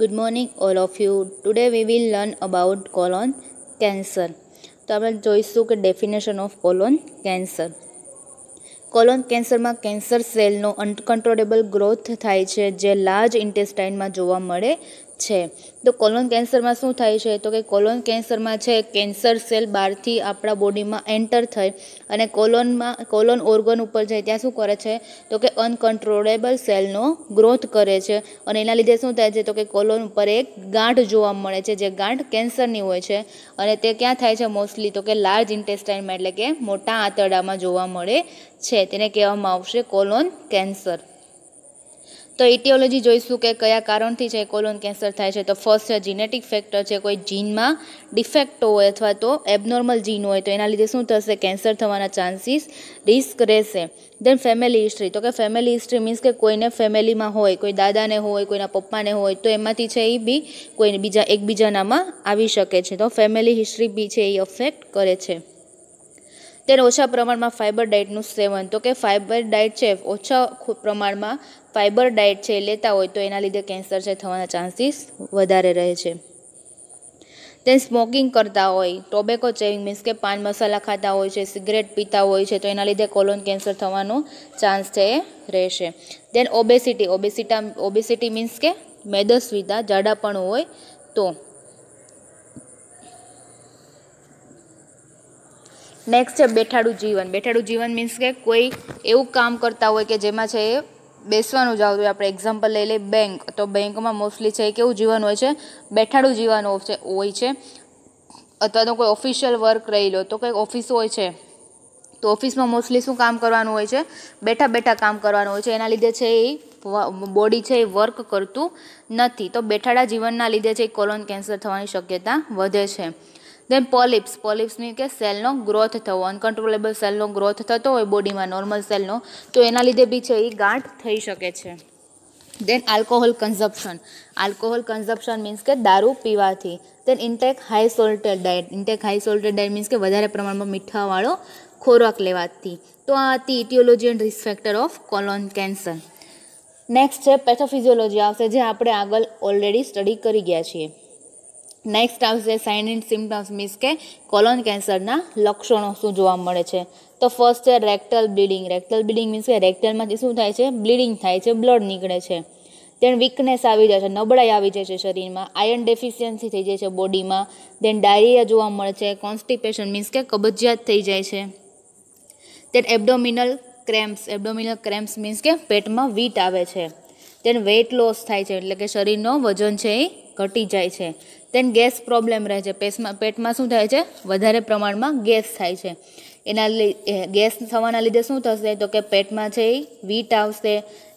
good morning all of you today we will learn about colon cancer તો આપણે જોઈશું કે definition of colon cancer colon કેન્સરમાં cancer સેલનો અનકન્ટ્રોલેબલ ગ્રોથ થાય છે જે લાર્જ ઇન્ટેસ્ટાઇનમાં જોવા મળે છે તો કોલોન કેન્સરમાં શું થાય છે તો કે કોલોન કેન્સરમાં છે કેન્સર સેલ બહારથી આપણા બોડીમાં એન્ટર થાય અને કોલોનમાં કોલોન ઓર્ગન ઉપર જાય ત્યાં શું કરે છે તો કે અનકન્ટ્રોલેબલ સેલનો ગ્રોથ કરે છે અને એના લીધે શું થાય છે તો કે કોલોન ઉપર એક ગાંઠ જોવા મળે છે જે ગાંઠ કેન્સરની હોય છે અને તે ક્યાં થાય છે મોસ્ટલી તો કે લાર્જ ઇન્ટેસ્ટાઇનમાં એટલે કે મોટા આંતરડામાં જોવા મળે છે તેને કહેવામાં આવશે કોલોન કેન્સર તો ઇટિયોલોજી જોઈશું કે કયા કારણથી છે કોલોન કેન્સર થાય છે તો ફર્સ્ટ છે જીનેટિક ફેક્ટર છે કોઈ જીનમાં ડિફેક્ટ હોય અથવા તો એબનોર્મલ જીન હોય તો એના લીધે શું થશે કેન્સર થવાના ચાન્સીસ રિસ્ક રહેશે દેન ફેમિલી હિસ્ટ્રી તો કે ફેમિલી હિસ્ટ્રી મીન્સ કે કોઈને ફેમિલીમાં હોય કોઈ દાદાને હોય કોઈના પપ્પાને હોય તો એમાંથી છે એ બી કોઈ બીજા એકબીજાનામાં આવી શકે છે તો ફેમિલી હિસ્ટ્રી બી છે એ અફેક્ટ કરે છે તેને ઓછા પ્રમાણમાં ફાઇબર ડાયટનું સેવન તો કે ફાઇબર ડાયટ છે ઓછા પ્રમાણમાં ફાઇબર ડાયટ છે લેતા હોય તો એના લીધે કેન્સર છે થવાના ચાન્સીસ વધારે રહે છે તે સ્મોકિંગ કરતા હોય ટોબેકો ચેવિંગ મીન્સ કે પાન મસાલા ખાતા હોય છે સિગરેટ પીતા હોય છે તો એના લીધે કોલોન કેન્સર થવાનો ચાન્સ છે એ રહેશે then obesity obesity obesity means કે મેદસ્વીતા જાડાપણું હોય તો નેક્સ્ટ છે બેઠાડું જીવન બેઠાડું જીવન મીન્સ કે કોઈ એવું કામ કરતા હોય કે જેમાં છે એ બેસવાનું જ આવતું હોય આપણે એક્ઝામ્પલ લઈ લઈએ બેંક તો બેંકમાં મોસ્ટલી છે કેવું જીવન હોય છે બેઠાડું જીવન છે હોય છે અથવા તો કોઈ ઓફિશિયલ વર્ક રહી લો તો કંઈક ઓફિસ હોય છે તો ઓફિસમાં મોસ્ટલી શું કામ કરવાનું હોય છે બેઠા બેઠા કામ કરવાનું હોય છે એના લીધે છે એ બોડી છે એ વર્ક કરતું નથી તો બેઠાડા જીવનના લીધે છે એ કોલોન કેન્સર થવાની શક્યતા વધે છે દેન પોલિપ્સ પોલિપ્સ મીન કે સેલનો ગ્રોથ થવો અનકન્ટ્રોલેબલ સેલનો ગ્રોથ થતો હોય બોડીમાં નોર્મલ સેલનો તો એના લીધે બી છે એ ગાંઠ થઈ શકે છે then alcohol consumption alcohol consumption means કે દારૂ પીવાથી then intake high salted diet intake high salted diet means કે વધારે પ્રમાણમાં મીઠાવાળો ખોરાક લેવાથી તો આ હતી aetiology and risk factor of colon cancer next છે પેથોફિઝિયોલોજી આવશે જે આપણે આગળ ઓલરેડી સ્ટડી કરી ગયા છીએ નેક્સ્ટ આવશે સાઇન એન્ડ સિમ્ટમ્સ મીન્સ કે કોલોન કેન્સરના લક્ષણો શું જોવા મળે છે તો ફર્સ્ટ છે rectal bleeding rectal bleeding means કે રેક્ટલમાંથી શું થાય છે બ્લીડિંગ થાય છે બ્લડ નીકળે છે તેણ વીકનેસ આવી જાય છે નબળાઈ આવી જાય છે શરીરમાં આયર્ન ડેફિશિયન્સી થઈ જાય છે બોડીમાં દેન ડાયરિયા જોવા મળે છે કોન્સ્ટિપેશન મીન્સ કે કબજિયાત થઈ જાય છે then abdominal cramps abdominal cramps means કે પેટમાં વીટ આવે છે દેન વેઇટ લોસ થાય છે એટલે કે શરીરનો વજન છે એ ઘટી જાય છે તેન ગેસ પ્રોબ્લેમ રહે છે પેટમાં પેટમાં શું થાય છે વધારે પ્રમાણમાં ગેસ થાય છે એના ગેસ થવાના લીધે શું થશે તો કે પેટમાં છે વીટ આવશે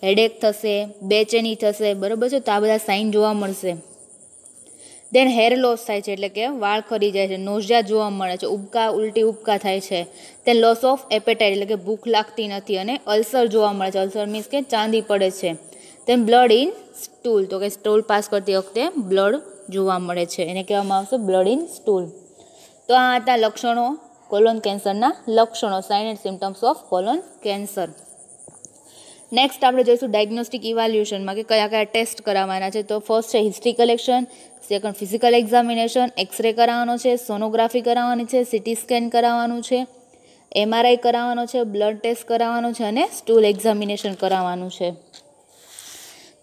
હેડેક થશે બેચેની થશે બરાબર છે તો આ બધા સાઇન જોવા મળશે દેન હેર લોસ થાય છે એટલે કે વાળ ખરી જાય છે નોઝિયા જોવા મળે છે ઉબકા ઉલટી ઉબકા થાય છે તેન લોસ ઓફ એપેટાઇટ એટલે કે ભૂખ લાગતી નથી અને અલ્સર જોવા મળે છે અલ્સર મીન્સ કે ચાંદી પડે છે તેમ બ્લડ ઇન સ્ટૂલ તો કે સ્ટૂલ પાસ કરતી વખતે બ્લડ જોવા મળે છે એને કહેવામાં આવશે બ્લડ ઇન સ્ટૂલ તો આ હતા લક્ષણો કોલોન કેન્સરના લક્ષણો sign and symptoms of colon cancer next આપણે જોઈશું ડાયગ્નોસ્ટિક ઇવાલ્યુશનમાં કે કયા કયા ટેસ્ટ કરાવવાના છે તો ફર્સ્ટ છે history collection second physical examination x ray કરાવવાનો છે સોનોગ્રાફી કરાવવાની છે સિટી સ્કેન કરાવવાનું છે એમઆરઆઈ કરાવવાનો છે બ્લડ ટેસ્ટ કરાવવાનો છે અને સ્ટૂલ એક્ઝામિનેશન કરાવવાનું છે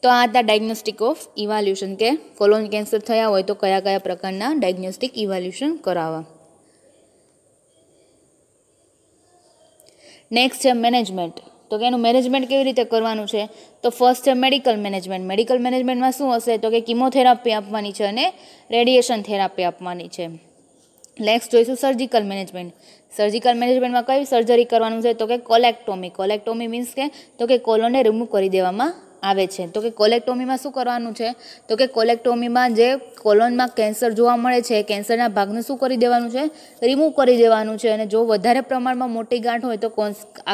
તો આ હતા ડાયગ્નોસ્ટિક ઓફ ઇવાલ્યુશન કે કોલોન કેન્સર થયા હોય તો કયા કયા પ્રકારના ડાયગ્નોસ્ટિક ઇવાલ્યુશન કરાવવા નેક્સ્ટ છે મેનેજમેન્ટ તો કે એનું મેનેજમેન્ટ કેવી રીતે કરવાનું છે તો ફર્સ્ટ છે મેડિકલ મેનેજમેન્ટ મેડિકલ મેનેજમેન્ટમાં શું હશે તો કે કિમોથેરાપી આપવાની છે અને રેડિયેશન થેરાપી આપવાની છે નેક્સ્ટ જોઈશું સર્જિકલ મેનેજમેન્ટ સર્જિકલ મેનેજમેન્ટમાં કઈ સર્જરી કરવાનું છે તો કે કોલેક્ટોમી કોલેક્ટોમી મીન્સ કે તો કે કોલોને રિમૂવ કરી દેવામાં આવે છે તો કે કોલેક્ટોમીમાં શું કરવાનું છે તો કે કોલેક્ટોમીમાં જે કોલોનમાં કેન્સર જોવા મળે છે કેન્સરના ભાગને શું કરી દેવાનું છે રિમૂવ કરી દેવાનું છે અને જો વધારે પ્રમાણમાં મોટી ગાંઠ હોય તો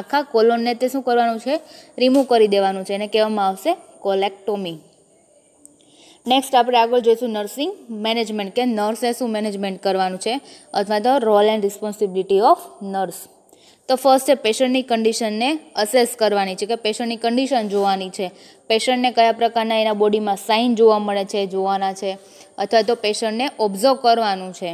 આખા કોલોનને તે શું કરવાનું છે રિમૂવ કરી દેવાનું છે એને કહેવામાં આવશે કોલેક્ટોમી નેક્સ્ટ આપણે આગળ જોઈશું નર્સિંગ મેનેજમેન્ટ કે નર્સે શું મેનેજમેન્ટ કરવાનું છે અથવા તો role and responsibility of nurse તો ફર્સ્ટ છે પેશન્ટની કન્ડિશનને અસેસ કરવાની છે કે પેશન્ટની કન્ડિશન જોવાની છે પેશન્ટને કયા પ્રકારના એના બોડીમાં સાઇન જોવા મળે છે જોવાના છે અથવા તો પેશન્ટને ઓબ્ઝર્વ કરવાનું છે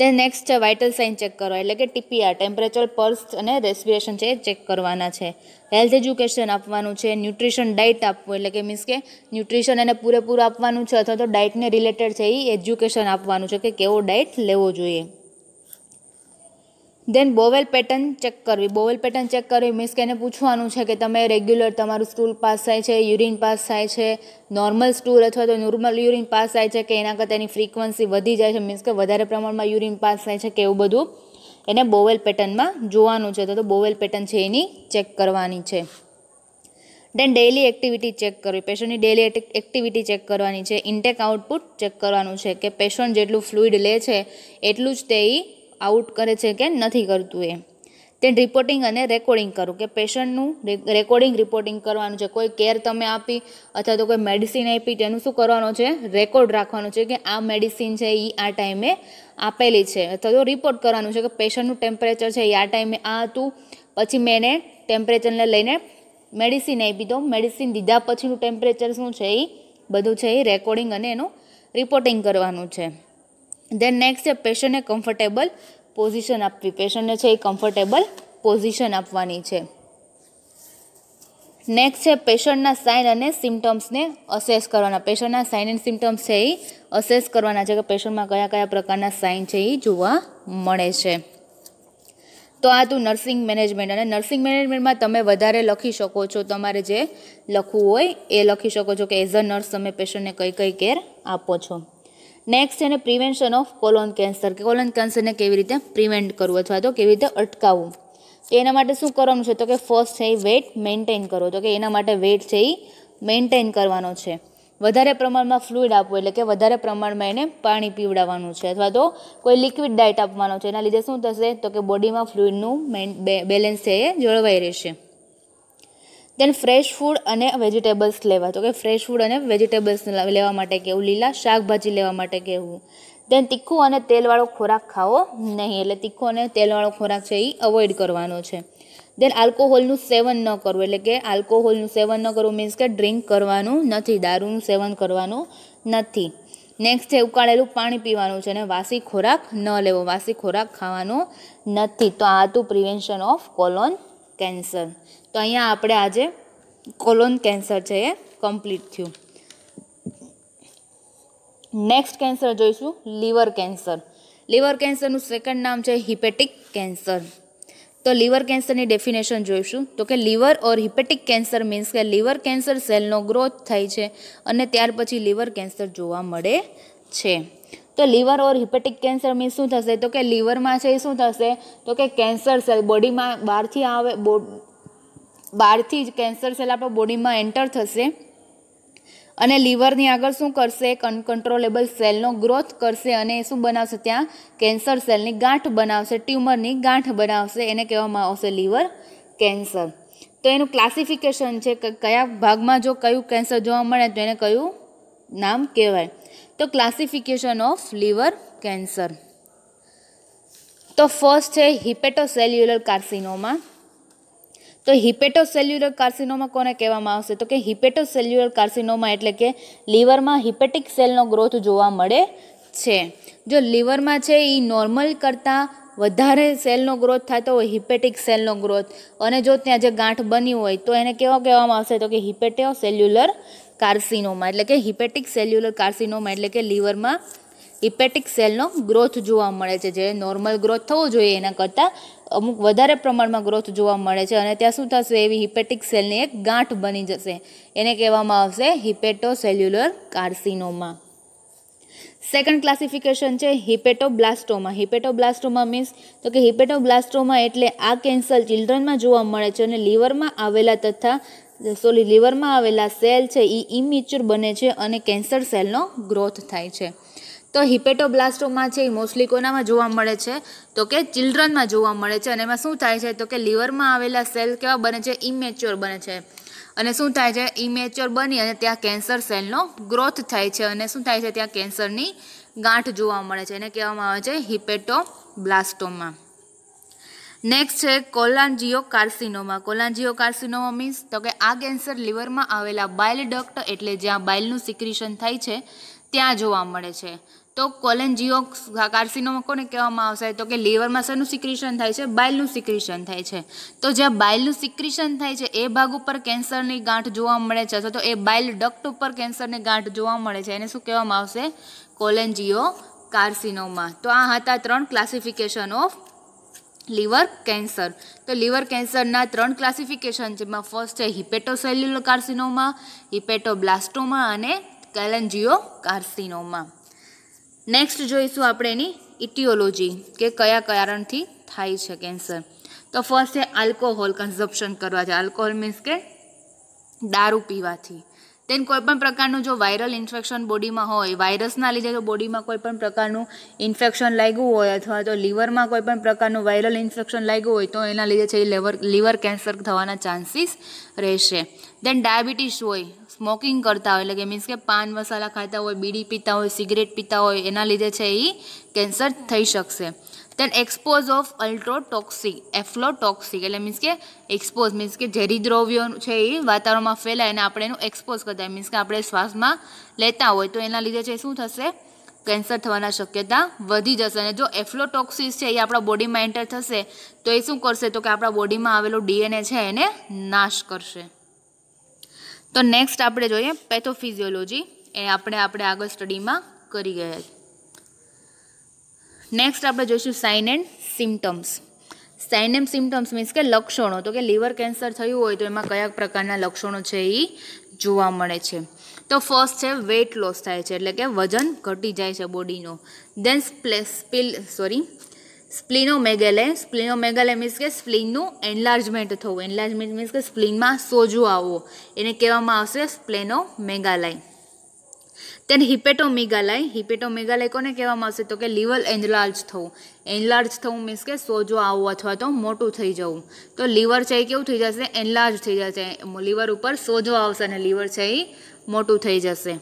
તે નેક્સ્ટ છે વાઇટલ સાઇન ચેક કરવા એટલે કે ટીપીઆર ટેમ્પરેચર પર્સ અને રેસ્પિરેશન છે એ ચેક કરવાના છે હેલ્થ એજ્યુકેશન આપવાનું છે ન્યુટ્રિશન ડાયટ આપવું એટલે કે મીન્સ કે ન્યુટ્રિશન એને પૂરેપૂરું આપવાનું છે અથવા તો ડાયટને રિલેટેડ છે એ એજ્યુકેશન આપવાનું છે કે કેવો ડાયટ લેવો જોઈએ દેન બોવેલ પેટર્ન ચેક કરવી બોવેલ પેટર્ન ચેક કરવી મીન્સ કે એને પૂછવાનું છે કે તમે રેગ્યુલર તમારું સ્ટૂલ પાસ થાય છે યુરિન પાસ થાય છે નોર્મલ સ્ટૂલ અથવા તો નોર્મલ યુરિન પાસ થાય છે કે એના કરતાં એની ફ્રીક્વન્સી વધી જાય છે મીન્સ કે વધારે પ્રમાણમાં યુરિન પાસ થાય છે કે એવું બધું એને બોવેલ પેટર્નમાં જોવાનું છે તો બોવેલ પેટર્ન છે એની ચેક કરવાની છે દેન ડેઇલી એક્ટિવિટી ચેક કરવી પેશન્ટની ડેઇલી એક્ટિવિટી ચેક કરવાની છે ઇન્ટેક આઉટપુટ ચેક કરવાનું છે કે પેશન્ટ જેટલું ફ્લુઇડ લે છે એટલું જ તે એ આઉટ કરે છે કે નથી કરતું એ તે રિપોર્ટિંગ અને રેકોર્ડિંગ કરું કે પેશન્ટનું રેકોર્ડિંગ રિપોર્ટિંગ કરવાનું છે કોઈ કેર તમે આપી અથવા તો કોઈ મેડિસિન આપી તેનું શું કરવાનું છે રેકોર્ડ રાખવાનું છે કે આ મેડિસિન છે એ આ ટાઈમે આપેલી છે અથવા તો રિપોર્ટ કરવાનું છે કે પેશન્ટનું ટેમ્પરેચર છે એ આ ટાઈમે આ હતું પછી મેં એને ટેમ્પરેચરને લઈને મેડિસિન આપી તો મેડિસિન દીધા પછીનું ટેમ્પરેચર શું છે એ બધું છે એ રેકોર્ડિંગ અને એનું રિપોર્ટિંગ કરવાનું છે દેન નેક્સ્ટ છે પેશન્ટને કમ્ફર્ટેબલ પોઝિશન આપવી પેશન્ટને છે એ કમ્ફર્ટેબલ પોઝિશન આપવાની છે નેક્સ્ટ છે પેશન્ટના સાઇન અને સિમ્ટમ્સને અસેસ કરવાના પેશન્ટના સાઇન એન્ડ સિમ્ટમ્સ છે એ અસેસ કરવાના છે કે પેશન્ટમાં કયા કયા પ્રકારના સાઇન છે એ જોવા મળે છે તો આ હતું નર્સિંગ મેનેજમેન્ટ અને નર્સિંગ મેનેજમેન્ટમાં તમે વધારે લખી શકો છો તમારે જે લખવું હોય એ લખી શકો છો કે એઝ અ નર્સ તમે પેશન્ટને કઈ કઈ કેર આપો છો નેક્સ્ટ એને પ્રિવેન્શન ઓફ કોલોન કેન્સર કે કોલોન કેન્સરને કેવી રીતે પ્રિવેન્ટ કરવું અથવા તો કેવી રીતે અટકાવવું એના માટે શું કરવાનું છે તો કે ફર્સ્ટ છે એ વેઇટ મેન્ટેન કરો તો કે એના માટે વેટ છે એ મેન્ટેન કરવાનો છે વધારે પ્રમાણમાં ફ્લુઇડ આપવું એટલે કે વધારે પ્રમાણમાં એને પાણી પીવડાવવાનું છે અથવા તો કોઈ લિક્વિડ ડાયટ આપવાનો છે એના લીધે શું થશે તો કે બોડીમાં ફ્લુઇડનું મેન બેલેન્સ છે એ જળવાઈ રહેશે દેન ફ્રેશ ફૂડ અને વેજીટેબલ્સ લેવા તો કે ફ્રેશ ફૂડ અને વેજીટેબલ્સ લેવા માટે કહેવું લીલા શાકભાજી લેવા માટે કહેવું દેન તીખું અને તેલવાળો ખોરાક ખાવો નહીં એટલે તીખો અને તેલવાળો ખોરાક છે એ અવોઇડ કરવાનો છે દેન આલ્કોહોલનું સેવન ન કરવું એટલે કે આલ્કોહોલનું સેવન ન કરવું મીન્સ કે ડ્રિંક કરવાનું નથી દારૂનું સેવન કરવાનું નથી નેક્સ્ટ છે ઉકાળેલું પાણી પીવાનું છે અને વાસી ખોરાક ન લેવો વાસી ખોરાક ખાવાનો નથી તો આ હતું પ્રિવેન્શન ઓફ કોલોન કેન્સર તો અહીંયા આપણે આજે કોલોન કેન્સર છે એ કમ્પ્લીટ થયું નેક્સ્ટ કેન્સર જોઈશું લીવર કેન્સર લીવર કેન્સરનું સેકન્ડ નામ છે હિપેટિક કેન્સર તો લીવર કેન્સરની ડેફિનેશન જોઈશું તો કે liver or hepatic cancer means કે લીવર કેન્સર સેલનો ગ્રોથ થાય છે અને ત્યાર પછી લીવર કેન્સર જોવા મળે છે તો liver or hepatic cancer means શું થશે તો કે લિવરમાં છે એ શું થશે તો કે કેન્સર સેલ બોડીમાં બહારથી આવે બહારથી જ કેન્સર સેલ આપણા બોડીમાં એન્ટર થશે અને લિવરની આગળ શું કરશે કંટ્રોલેબલ સેલનો ગ્રોથ કરશે અને એ શું બનાવશે ત્યાં કેન્સર સેલની ગાંઠ બનાવશે ટ્યુમરની ગાંઠ બનાવશે એને કહેવામાં આવશે લિવર કેન્સર તો એનું ક્લાસિફિકેશન છે કયા ભાગમાં જો કયું કેન્સર જોવા મળે તો એને કયું નામ કહેવાય તો ક્લાસિફિકેશન ઓફ લીવર કેન્સર તો ફર્સ્ટ છે હિપેટોસેલ્યુલર કાર્સિનોમા તો હિપેટોસેલ્યુલર કાર્સિનોમા કોને કહેવામાં આવશે તો કે હિપેટોસેલ્યુલર કાર્સિનોમા એટલે કે લીવરમાં હિપેટિક સેલનો ગ્રોથ જોવા મળે છે જો લીવરમાં છે એ નોર્મલ કરતાં વધારે સેલનો ગ્રોથ થતો હોય હિપેટિક સેલનો ગ્રોથ અને જો ત્યાં જે ગાંઠ બની હોય તો એને કેવા કહેવામાં આવશે તો કે હિપેટેઓ સેલ્યુલર કાર્સિનોમાં એટલે કે હિપેટિક સેલ્યુલર કાર્સિનોમા એટલે કે લીવરમાં હિપેટિક સેલનો ગ્રોથ જોવા મળે છે જે નોર્મલ ગ્રોથ થવો જોઈએ એના કરતાં અમુક વધારે પ્રમાણમાં ગ્રોથ જોવા મળે છે અને ત્યાં શું થશે એવી હિપેટિક સેલની એક ગાંઠ બની જશે એને કહેવામાં આવશે hepatocellular carcinoma second classification છે હિપેટોબ્લાસ્ટોમા હિપેટોબ્લાસ્ટોમા મીન્સ તો કે હિપેટોબ્લાસ્ટોમા એટલે આ કેન્સર ચિલ્ડ્રનમાં જોવા મળે છે અને લીવરમાં આવેલા તથા સોરી લીવરમાં આવેલા સેલ છે એ ઇમેચ્યોર બને છે અને કેન્સર સેલનો ગ્રોથ થાય છે તો હિપેટોબ્લાસ્ટોમાં છે એ મોસ્ટલી કોનામાં જોવા મળે છે તો કે ચિલ્ડ્રનમાં જોવા મળે છે અને એમાં શું થાય છે તો કે લીવરમાં આવેલા સેલ કેવા બને છે ઇમેચ્યોર બને છે અને શું થાય છે ઇમેચ્યોર બની અને ત્યાં કેન્સર સેલનો ગ્રોથ થાય છે અને શું થાય છે ત્યાં કેન્સરની ગાંઠ જોવા મળે છે એને કહેવામાં આવે છે હિપેટો બ્લાસ્ટોમાં નેક્સ્ટ છે cholangiocarcinoma cholangiocarcinoma means તો કે આ કેન્સર લીવરમાં આવેલા બાઇલ ડક્ટ એટલે જ્યાં બાઇલનું સિક્રિશન થાય છે ત્યાં જોવા મળે છે તો કોલેન્જીઓ કાર્સિનોમાં કોને કહેવામાં આવશે તો કે લીવરમાં શેનું સિક્રિશન થાય છે બાઇલનું સિક્રિશન થાય છે તો જ્યાં બાઇલનું સિક્રિશન થાય છે એ ભાગ ઉપર કેન્સરની ગાંઠ જોવા મળે છે અથવા તો એ બાઇલ ડક્ટ ઉપર કેન્સરની ગાંઠ જોવા મળે છે એને શું કહેવામાં આવશે કોલેન્જીઓ કાર્સિનોમા તો આ હતા ત્રણ ક્લાસિફિકેશન ઓફ લીવર કેન્સર તો લીવર કેન્સરના ત્રણ ક્લાસિફિકેશન જેમાં ફર્સ્ટ છે હિપેટોસેલ્યુલર કાર્સિનોમા હિપેટોબ્લાસ્ટોમા અને કેલેન્જીઓ કાર્સિનોમા નેક્સ્ટ જોઈશું આપણે એની ઇટિયોલોજી કે કયા કારણથી થાય છે કેન્સર તો ફર્સ્ટ છે આલ્કોહોલ કન્ઝપ્શન કરવા છે આલ્કોહોલ મીન્સ કે દારૂ પીવાથી તેને કોઈપણ પ્રકારનું જો વાયરલ ઇન્ફેક્શન બોડીમાં હોય વાયરસના લીધે જો બોડીમાં કોઈપણ પ્રકારનું ઇન્ફેક્શન લાગ્યું હોય અથવા તો લીવરમાં કોઈપણ પ્રકારનું વાયરલ ઇન્ફેક્શન લાગ્યું હોય તો એના લીધે છે એ લીવર લીવર કેન્સર થવાના ચાન્સીસ રહેશે દેન ડાયાબિટીસ હોય સ્મોકિંગ કરતા હોય એટલે કે મીન્સ કે પાન મસાલા ખાતા હોય બીડી પીતા હોય સિગરેટ પીતા હોય એના લીધે છે એ કેન્સર થઈ શકશે દેન એક્સપોઝ ઓફ અલ્ટ્રોટોક્સિક એફ્લોટોક્સિક એટલે મીન્સ કે એક્સપોઝ મીન્સ કે ઝેરી દ્રવ્યો છે એ વાતાવરણમાં ફેલાય અને આપણે એનું એક્સપોઝ કરતા મીન્સ કે આપણે શ્વાસમાં લેતા હોય તો એના લીધે છે શું થશે કેન્સર થવાના શક્યતા વધી જશે અને જો એફ્લોટોક્સિસ છે એ આપણા બોડીમાં એન્ટર થશે તો એ શું કરશે તો કે આપણા બોડીમાં આવેલો ડીએનએ છે એને નાશ કરશે તો નેક્સ્ટ આપણે જોઈએ પેથોફિઝિયોલોજી એ આપણે આપણે આગળ સ્ટડીમાં કરી ગયા નેક્સ્ટ આપણે જોઈશું sign and symptoms sign and symptoms means કે લક્ષણો તો કે લીવર કેન્સર થયું હોય તો એમાં કયા પ્રકારના લક્ષણો છે એ જોવા મળે છે તો ફર્સ્ટ છે વેઇટ લોસ થાય છે એટલે કે વજન ઘટી જાય છે બોડીનો દેન સ્પ્લે સ્પીલ સોરી સ્પ્લિનોમેગેલે સ્પ્લિનોમેગેલે મીન્સ કે સ્પ્લિનનું એન્લાર્જમેન્ટ થવું એન્લાર્જમેન્ટ મીન્સ કે સ્પ્લિનમાં સોજું આવવું એને કહેવામાં આવશે સ્પ્લેનોમેગાલાય તેને હિપેટોમેગાલાય હિપેટોમેગાલાય કોને કહેવામાં આવશે તો કે લીવર એન્લાર્જ થવું એન્લાર્જ થવું મીન્સ કે સોજો આવવો અથવા તો મોટું થઈ જવું તો લીવર છે એ કેવું થઈ જશે એન્લાર્જ થઈ જશે લીવર ઉપર સોજો આવશે અને લીવર છે એ મોટું થઈ જશે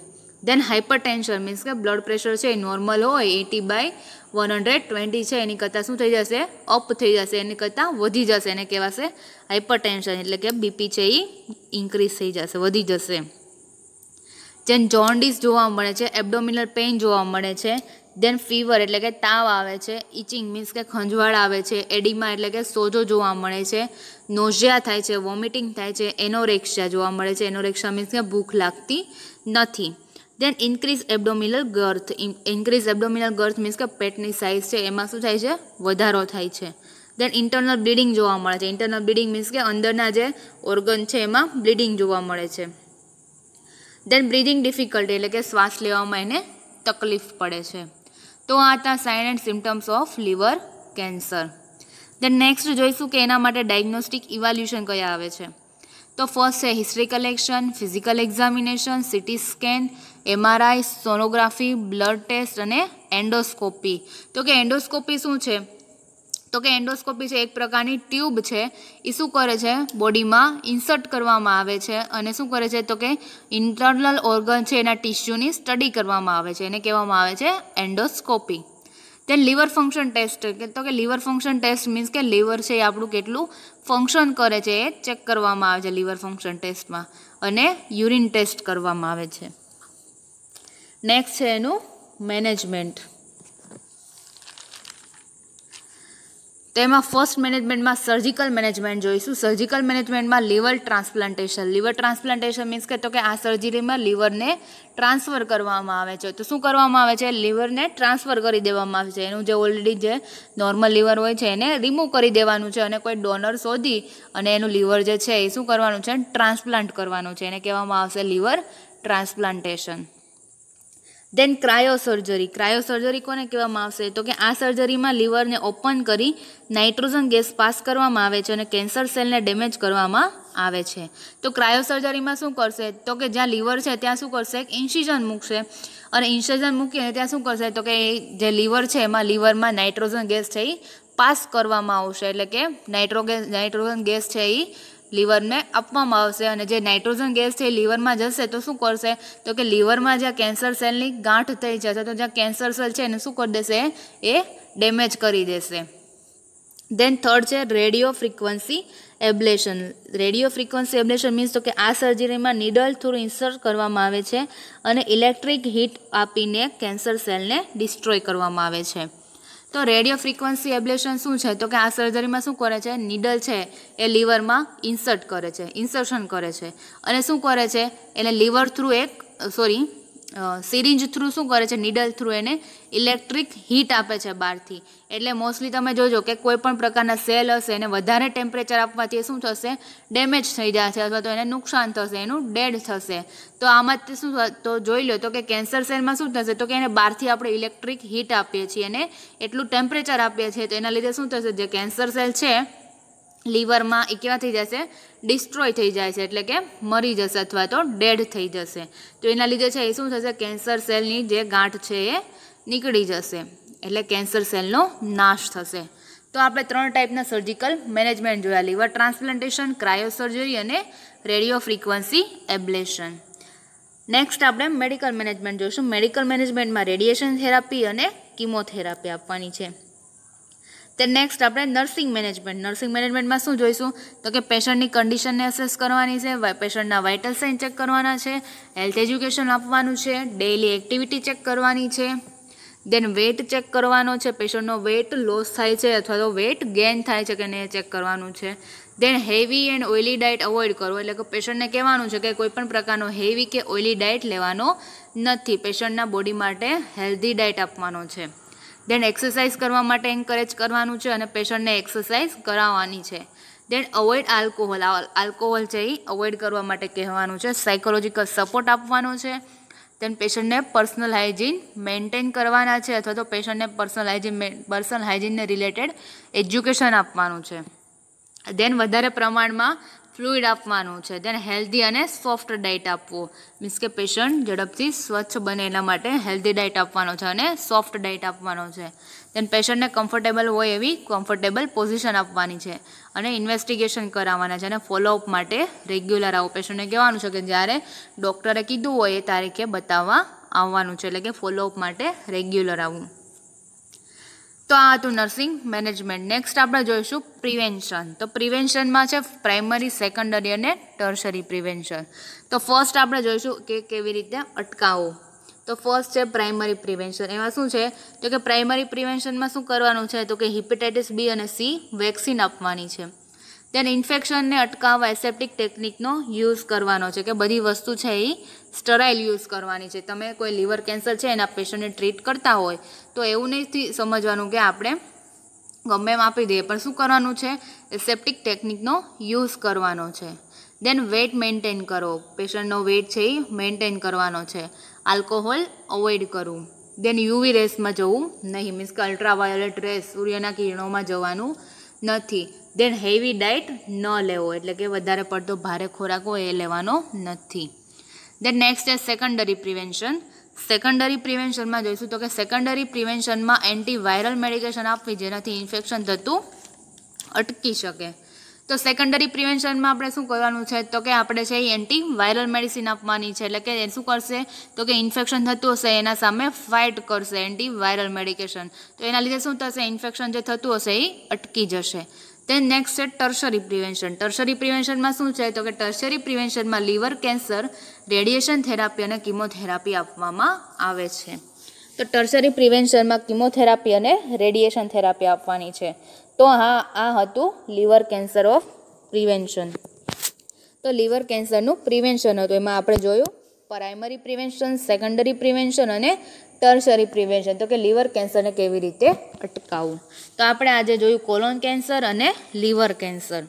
દેન હાઇપરટેન્શન મીન્સ કે બ્લડ પ્રેશર છે એ નોર્મલ હોય eighty by one hundred twenty છે એની કરતાં શું થઈ જશે અપ થઈ જશે એની કરતાં વધી જશે એને કહેવાશે હાઇપરટેન્શન એટલે કે બીપી છે એ ઇન્ક્રીઝ થઈ જશે વધી જશે જેન જોન્ડિસ જોવા મળે છે એબડોમિનલ પેઇન જોવા મળે છે દેન ફીવર એટલે કે તાવ આવે છે ઇચિંગ મીન્સ કે ખંજવાળ આવે છે એડીમા એટલે કે સોજો જોવા મળે છે નોઝિયા થાય છે વોમિટિંગ થાય છે એનોરેક્સિયા જોવા મળે છે એનોરેક્સિયા મીન્સ કે ભૂખ લાગતી નથી then increase abdominal girth increase abdominal girth means કે પેટની સાઇઝ છે એમાં શું થાય છે વધારો થાય છે દેન ઇન્ટરનલ બ્લીડિંગ જોવા મળે છે ઇન્ટરનલ બ્લીડિંગ મીન્સ કે અંદરના જે ઓર્ગન છે એમાં બ્લીડિંગ જોવા મળે છે દેન બ્રીધિંગ ડિફિકલ્ટી એટલે કે શ્વાસ લેવામાં એને તકલીફ પડે છે તો આ હતા sign and symptoms of liver cancer then next જોઈશું કે એના માટે ડાયગ્નોસ્ટિક ઇવાલ્યુશન કયા આવે છે તો ફર્સ્ટ છે history collection physical examination CT scan MRI sonography blood test અને એન્ડોસ્કોપી તો કે એન્ડોસ્કોપી શું છે તો કે એન્ડોસ્કોપી છે એક પ્રકારની ટ્યુબ છે એ શું કરે છે બોડીમાં ઇન્સર્ટ કરવામાં આવે છે અને શું કરે છે તો કે ઇન્ટરનલ ઓર્ગન છે એના ટિશ્યુની સ્ટડી કરવામાં આવે છે એને કહેવામાં આવે છે એન્ડોસ્કોપી તે લીવર ફંક્શન ટેસ્ટ તો કે લીવર ફંક્શન ટેસ્ટ મીન્સ કે લીવર છે એ આપણું કેટલું ફંક્શન કરે છે એ ચેક કરવામાં આવે છે લીવર ફંક્શન ટેસ્ટમાં અને યુરિન ટેસ્ટ કરવામાં આવે છે નેક્સ્ટ છે એનું મેનેજમેન્ટ તેમાં ફર્સ્ટ મેનેજમેન્ટમાં સર્જિકલ મેનેજમેન્ટ જોઈશું સર્જિકલ મેનેજમેન્ટમાં liver transplantation liver transplantation means કે તો કે આ સર્જરીમાં લીવરને ટ્રાન્સફર કરવામાં આવે છે તો શું કરવામાં આવે છે લીવરને ટ્રાન્સફર કરી દેવામાં આવે છે એનું જે ઓલરેડી જે નોર્મલ લીવર હોય છે એને રિમૂવ કરી દેવાનું છે અને કોઈ ડોનર શોધી અને એનું લીવર જે છે એ શું કરવાનું છે ટ્રાન્સપ્લાન્ટ કરવાનું છે એને કહેવામાં આવશે લીવર ટ્રાન્સપ્લાન્ટેશન દેન ક્રાયોસર્જરી ક્રાયોસર્જરી કોને કહેવામાં આવશે તો કે આ સર્જરીમાં લીવરને ઓપન કરી નાઇટ્રોજન ગેસ પાસ કરવામાં આવે છે અને કેન્સર સેલને ડેમેજ કરવામાં આવે છે તો ક્રાયોસર્જરીમાં શું કરશે તો કે જ્યાં લીવર છે ત્યાં શું કરશે ઇન્સિઝન મૂકશે અને ઇન્સિઝન મૂકીને ત્યાં શું કરશે તો કે જે લીવર છે એમાં લીવરમાં નાઇટ્રોજન ગેસ છે એ પાસ કરવામાં આવશે એટલે કે નાઇટ્રોગેસ નાઇટ્રોજન ગેસ છે એ લીવરને આપવામાં આવશે અને જે નાઇટ્રોજન ગેસ છે એ લીવરમાં જશે તો શું કરશે તો કે લીવરમાં જ્યાં કેન્સર સેલની ગાંઠ થઈ જશે તો જ્યાં કેન્સર સેલ છે એને શું કરી દેશે એ ડેમેજ કરી દેશે દેન થર્ડ છે radio frequency ablation radio frequency ablation means તો કે આ સર્જરીમાં નીડલ થ્રુ ઇન્સર્ટ કરવામાં આવે છે અને ઇલેક્ટ્રિક હીટ આપીને કેન્સર સેલને ડિસ્ટ્રોય કરવામાં આવે છે તો રેડિયો ફ્રિકવન્સી એબ્લેશન શું છે તો કે આ સર્જરીમાં શું કરે છે નીડલ છે એ લીવરમાં ઇન્સર્ટ કરે છે ઇન્સર્શન કરે છે અને શું કરે છે એને લીવર થ્રુ એક સોરી સિરિંજ થ્રુ શું કરે છે નીડલ થ્રુ એને ઇલેક્ટ્રિક હીટ આપે છે બહારથી એટલે મોસ્ટલી તમે જોજો કે કોઈ પણ પ્રકારના સેલ હશે એને વધારે ટેમ્પરેચર આપવાથી શું થશે ડેમેજ થઈ જશે અથવા તો એને નુકસાન થશે એનું ડેડ થશે તો આમાં શું તો જોઈ લો તો કે કેન્સર સેલમાં શું થશે તો કે એને બહારથી આપણે ઇલેક્ટ્રિક હીટ આપીએ છીએ એને એટલું ટેમ્પરેચર આપીએ છીએ તો એના લીધે શું થશે જે કેન્સર સેલ છે લીવરમાં એ કેવા થઈ જશે ડિસ્ટ્રોય થઈ જાય છે એટલે કે મરી જશે અથવા તો ડેડ થઈ જશે તો એના લીધે છે એ શું થશે કેન્સર સેલની જે ગાંઠ છે એ નીકળી જશે એટલે કેન્સર સેલનો નાશ થશે તો આપણે ત્રણ ટાઈપના સર્જિકલ મેનેજમેન્ટ જોયા લીવર ટ્રાન્સપ્લાન્ટેશન ક્રાયોસર્જરી અને રેડિયો ફ્રીક્વન્સી એબ્લેશન નેક્સ્ટ આપણે મેડિકલ મેનેજમેન્ટ જોઈશું મેડિકલ મેનેજમેન્ટમાં રેડિયેશન થેરાપી અને કિમોથેરાપી આપવાની છે તે નેક્સ્ટ આપણે નર્સિંગ મેનેજમેન્ટ નર્સિંગ મેનેજમેન્ટમાં શું જોઈશું તો કે પેશન્ટની કન્ડિશનને અસેસ કરવાની છે પેશન્ટના વાઇટલ સાઇન ચેક કરવાના છે હેલ્થ એજ્યુકેશન આપવાનું છે ડેઇલી એક્ટિવિટી ચેક કરવાની છે દેન વેટ ચેક કરવાનો છે પેશન્ટનો વેટ લોસ થાય છે અથવા તો વેટ ગેઇન થાય છે કે નહીં ચેક કરવાનું છે then heavy and oily diet avoid કરવો એટલે કે પેશન્ટને કહેવાનું છે કે કોઈપણ પ્રકારનો હેવી કે ઓઇલી ડાયટ લેવાનો નથી પેશન્ટના બોડી માટે હેલ્ધી ડાયટ આપવાનો છે દેન એક્સરસાઇઝ કરવા માટે એન્કરેજ કરવાનું છે અને પેશન્ટને એક્સરસાઇઝ કરાવવાની છે દેન અવોઇડ આલ્કોહોલ આલ્કોહોલ છે એ અવોઇડ કરવા માટે કહેવાનું છે સાયકોલોજીકલ સપોર્ટ આપવાનો છે દેન પેશન્ટને પર્સનલ હાઇજીન મેન્ટેન કરવાના છે અથવા તો પેશન્ટને પર્સનલ હાઇજીન પર્સનલ હાઇજીનને રિલેટેડ એજ્યુકેશન આપવાનું છે દેન વધારે પ્રમાણમાં ફ્લુઇડ આપવાનું છે તેને હેલ્ધી અને સોફ્ટ ડાયટ આપવો મીન્સ કે પેશન્ટ ઝડપથી સ્વચ્છ બને એના માટે હેલ્ધી ડાયટ આપવાનો છે અને સોફ્ટ ડાયટ આપવાનો છે દેન પેશન્ટને કમ્ફર્ટેબલ હોય એવી કમ્ફર્ટેબલ પોઝિશન આપવાની છે અને ઇન્વેસ્ટિગેશન કરાવવાના છે અને ફોલોઅપ માટે રેગ્યુલર આવો પેશન્ટને કહેવાનું છે કે જ્યારે ડૉક્ટરે કીધું હોય એ તારીખે બતાવવા આવવાનું છે એટલે કે ફોલોઅપ માટે રેગ્યુલર આવવું તો આ હતું નર્સિંગ મેનેજમેન્ટ નેક્સ્ટ આપણે જોઈશું પ્રિવેન્શન તો પ્રિવેન્શનમાં છે પ્રાઇમરી સેકન્ડરી અને ટર્શરી પ્રિવેન્શન તો ફર્સ્ટ આપણે જોઈશું કે કેવી રીતે અટકાવો તો ફર્સ્ટ છે પ્રાઇમરી પ્રિવેન્શન એમાં શું છે તો કે પ્રાઇમરી પ્રિવેન્શનમાં શું કરવાનું છે તો કે હિપેટાઇટિસ બી અને સી વેક્સિન આપવાની છે તેને ઇન્ફેક્શનને અટકાવવા એસેપ્ટિક ટેકનિકનો યુઝ કરવાનો છે કે બધી વસ્તુ છે એ સ્ટરાઇલ યુઝ કરવાની છે તમે કોઈ લીવર કેન્સર છે એના પેશન્ટને ટ્રીટ કરતા હોય તો એવું નથી સમજવાનું કે આપણે ગમે એમ આપી દઈએ પણ શું કરવાનું છે સેપ્ટિક ટેકનિકનો યુઝ કરવાનો છે દેન વેટ મેન્ટેન કરો પેશન્ટનો વેટ છે એ મેન્ટેન કરવાનો છે આલ્કોહોલ અવોઇડ કરવું દેન યુવી રેસમાં જવું નહીં મીન્સ કે અલ્ટ્રાવાયોલેટ રેસ સૂર્યના કિરણોમાં જવાનું નથી દેન હેવી ડાયટ ન લેવો એટલે કે વધારે પડતો ભારે ખોરાક હોય એ લેવાનો નથી દેન નેક્સ્ટ છે સેકન્ડરી પ્રિવેન્શન સેકન્ડરી પ્રિવેન્શનમાં જોઈશું તો કે સેકન્ડરી પ્રિવેન્શનમાં એન્ટીવાયરલ મેડિકેશન આપવી જેનાથી ઇન્ફેક્શન થતું અટકી શકે તો સેકન્ડરી પ્રિવેન્શનમાં આપણે શું કરવાનું છે તો કે આપણે છે એ એન્ટી વાયરલ મેડિસિન આપવાની છે એટલે કે એ શું કરશે તો કે ઇન્ફેક્શન થતું હશે એના સામે ફાઇટ કરશે એન્ટી વાયરલ મેડિકેશન તો એના લીધે શું થશે ઇન્ફેક્શન જે થતું હશે એ અટકી જશે દેન નેક્સ્ટ છે ટર્શરી પ્રિવેન્શન ટર્શરી પ્રિવેન્શનમાં શું છે તો કે ટર્શરી પ્રિવેન્શનમાં લીવર કેન્સર રેડિયેશન થેરાપી અને કિમોથેરાપી આપવામાં આવે છે તો ટર્શરી પ્રિવેન્શનમાં કિમોથેરાપી અને રેડિયેશન થેરાપી આપવાની છે તો હા આ હતું લીવર કેન્સર ઓફ પ્રિવેન્શન તો લીવર કેન્સરનું પ્રિવેન્શન હતું એમાં આપણે જોયું પ્રાઇમરી પ્રિવેન્શન સેકન્ડરી પ્રિવેન્શન અને ટર્શરી પ્રિવેન્શન તો કે લીવર કેન્સરને કેવી રીતે અટકાવવું તો આપણે આજે જોયું કોલોન કેન્સર અને લીવર કેન્સર